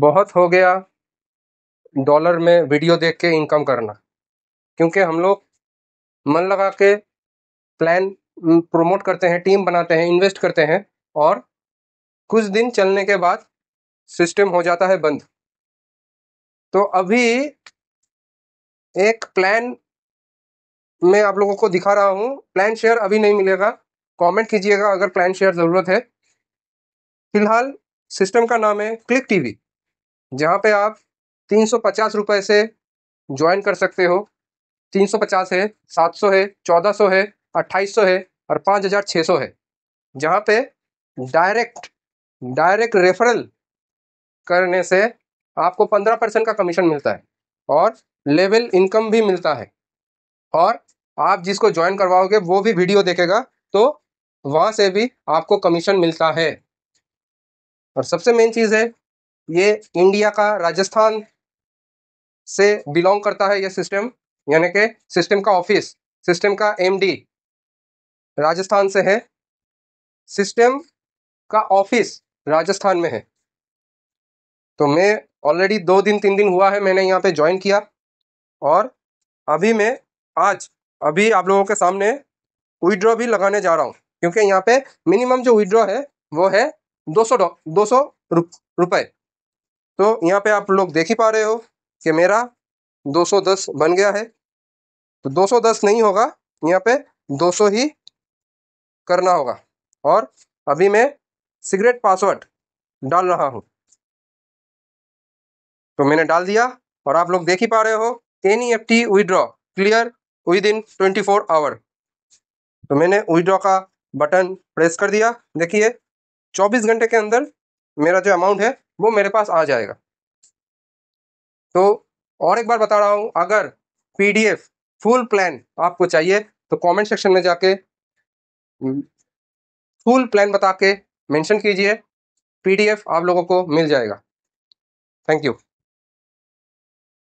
बहुत हो गया डॉलर में वीडियो देख के इनकम करना क्योंकि हम लोग मन लगा के प्लान प्रमोट करते हैं टीम बनाते हैं इन्वेस्ट करते हैं और कुछ दिन चलने के बाद सिस्टम हो जाता है बंद तो अभी एक प्लान मैं आप लोगों को दिखा रहा हूँ प्लान शेयर अभी नहीं मिलेगा कमेंट कीजिएगा अगर प्लान शेयर ज़रूरत है फिलहाल सिस्टम का नाम है क्लिक टीवी जहाँ पे आप तीन सौ पचास रुपये से ज्वाइन कर सकते हो तीन सौ पचास है सात सौ है चौदह सौ है अट्ठाईस सौ है और पाँच हज़ार छः सौ है जहाँ पे डायरेक्ट डायरेक्ट रेफरल करने से आपको पंद्रह परसेंट का कमीशन मिलता है और लेवल इनकम भी मिलता है और आप जिसको ज्वाइन करवाओगे वो भी वीडियो देखेगा तो वहाँ से भी आपको कमीशन मिलता है और सबसे मेन चीज़ है ये इंडिया का राजस्थान से बिलोंग करता है ये सिस्टम यानी कि सिस्टम का ऑफिस सिस्टम का एमडी राजस्थान से है सिस्टम का ऑफिस राजस्थान में है तो मैं ऑलरेडी दो दिन तीन दिन हुआ है मैंने यहाँ पे ज्वाइन किया और अभी मैं आज अभी आप लोगों के सामने विड्रॉ भी लगाने जा रहा हूँ क्योंकि यहाँ पे मिनिमम जो विड्रॉ है वो है दो सौ दो सौ रुपये तो यहाँ पे आप लोग देख ही पा रहे हो कि मेरा 210 बन गया है तो 210 नहीं होगा यहाँ पे 200 ही करना होगा और अभी मैं सिगरेट पासवर्ड डाल रहा हूँ तो मैंने डाल दिया और आप लोग देख ही पा रहे हो N E F T withdraw clear within twenty four hour तो मैंने विड्रॉ का बटन प्रेस कर दिया देखिए 24 घंटे के अंदर मेरा जो अमाउंट है वो मेरे पास आ जाएगा तो और एक बार बता रहा हूँ अगर पीडीएफ फुल प्लान आपको चाहिए तो कमेंट सेक्शन में जाके फुल हम्म, प्लान बता के मेंशन कीजिए पीडीएफ आप लोगों को मिल जाएगा थैंक यू